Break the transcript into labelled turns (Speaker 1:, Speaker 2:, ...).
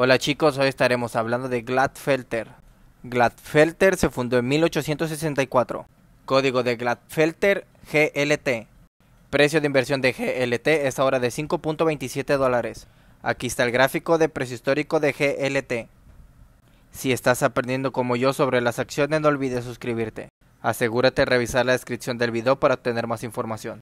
Speaker 1: Hola chicos, hoy estaremos hablando de Gladfelter. Gladfelter se fundó en 1864. Código de Gladfelter GLT. Precio de inversión de GLT es ahora de 5.27 dólares. Aquí está el gráfico de precio histórico de GLT. Si estás aprendiendo como yo sobre las acciones no olvides suscribirte. Asegúrate de revisar la descripción del video para obtener más información.